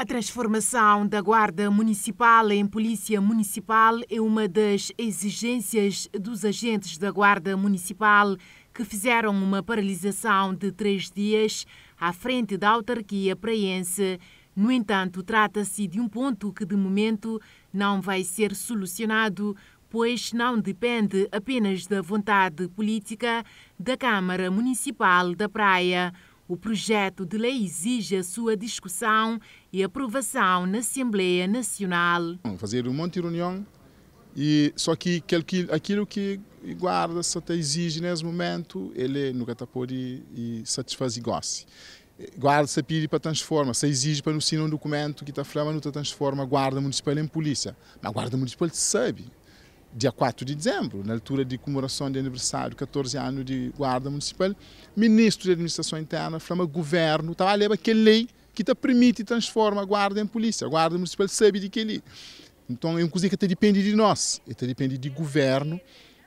A transformação da Guarda Municipal em Polícia Municipal é uma das exigências dos agentes da Guarda Municipal que fizeram uma paralisação de três dias à frente da autarquia praense. No entanto, trata-se de um ponto que, de momento, não vai ser solucionado, pois não depende apenas da vontade política da Câmara Municipal da Praia. O projeto de lei exige a sua discussão e aprovação na Assembleia Nacional. Fazer um monte de reunião, e, só que aquilo que guarda se até exige nesse momento, ele nunca está e satisfazer gosse guarda-se pede para transforma, se exige para anunciar um documento que está falando, não transforma guarda municipal em polícia. Mas a guarda municipal sabe, dia 4 de dezembro, na altura de comemoração de aniversário, 14 anos de guarda municipal, ministro de administração interna, o governo, estava ali aquela lei que te permite transformar a guarda em polícia. A guarda municipal sabe de que ele. É então é uma coisa que te depende de nós, e te depende do governo,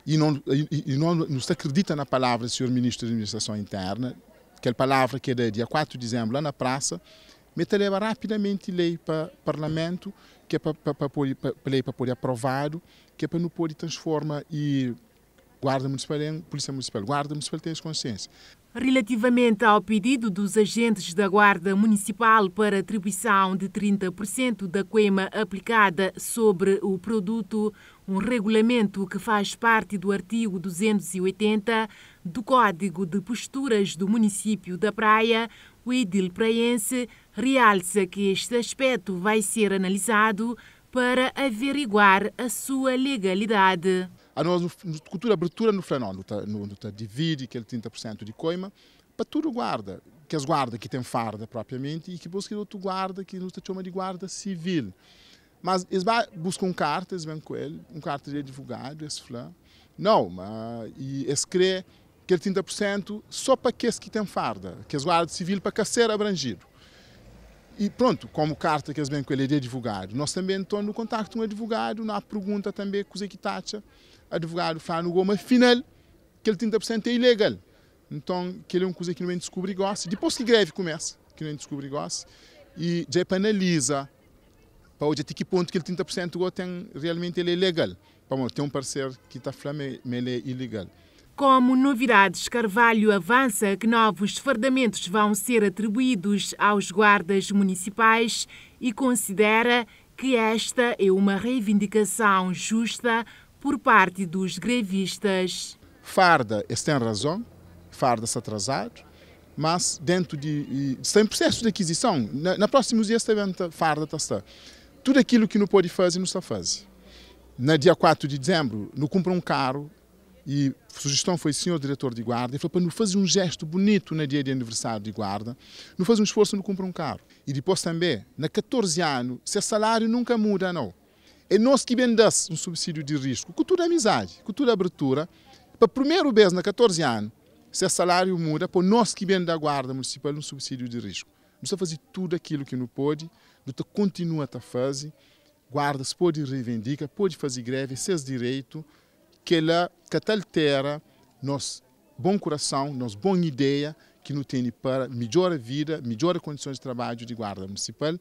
e não, e, e não nos acredita na palavra do senhor ministro da Administração Interna, que é a palavra que é dia 4 de dezembro lá na praça, mas te leva rapidamente lei para o parlamento, que é para, para, para, para, para, para, para, aprovado, que é para não poder transformar e Guarda Municipal é Polícia Municipal. Guarda Municipal tem consciência. Relativamente ao pedido dos agentes da Guarda Municipal para atribuição de 30% da coima aplicada sobre o produto, um regulamento que faz parte do artigo 280 do Código de Posturas do município da Praia, o Idil praense realça que este aspecto vai ser analisado para averiguar a sua legalidade. A nossa cultura abertura no no no, está divide aquele 30% de coima, para tudo guarda, que as guarda que tem farda propriamente e que busca outro guarda que nos chama de guarda civil. Mas eles buscam um carta, eles vêm com ele, um carta de advogado, esse flan. Não, mas e eles crê que aquele 30% só para aqueles que têm farda, que as guarda civil para que ser abrangido. E pronto, como carta que eles vêm com ele de advogado, nós também estamos no contato com o advogado, na pergunta também com os equitacha advogado faz goma final que ele 30% é ilegal. Então, aquele ele é uma coisa que não descobre gosta. Depois que a greve começa, que não descobre gosta, e já penaliza para hoje até que ponto que ele 30% tem, realmente ele é legal. Para ter um parecer que está falando, ele é ilegal. Como novidades, Carvalho avança que novos fardamentos vão ser atribuídos aos guardas municipais e considera que esta é uma reivindicação justa por parte dos grevistas. Farda, eles têm razão, farda-se atrasado, mas dentro de. sem processo de aquisição. Na, na próximos dias também tá, farda tá está. Tudo aquilo que não pode fazer, não está fazer. Na dia 4 de dezembro, não compra um carro e a sugestão foi senhor diretor de guarda, e falou para não fazer um gesto bonito no dia de aniversário de guarda, não fazer um esforço, não compra um carro. E depois também, na 14 anos, seu salário nunca muda, não. É nós que vendemos um subsídio de risco, cultura é amizade, cultura é abertura. Para primeiro vez na 14 anos, se o é salário muda, para nós que vendemos a guarda municipal um subsídio de risco. Nós fazer tudo aquilo que não pode, nós continua a tá fazer. Guardas pode reivindicar, pode fazer greve, seus direitos, que ela, que nosso nós bom coração, nós boa ideia, que não tem para melhorar a vida, melhorar as condições de trabalho de guarda municipal,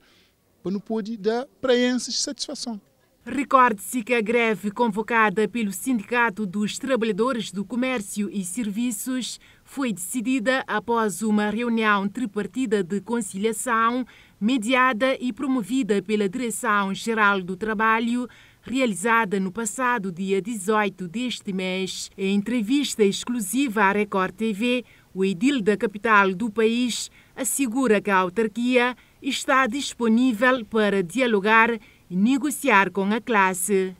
para não poder dar para eles satisfação. Recorde-se que a greve convocada pelo Sindicato dos Trabalhadores do Comércio e Serviços foi decidida após uma reunião tripartida de conciliação mediada e promovida pela Direção-Geral do Trabalho, realizada no passado dia 18 deste mês. Em entrevista exclusiva à Record TV, o edil da capital do país assegura que a autarquia está disponível para dialogar e negociar com a classe.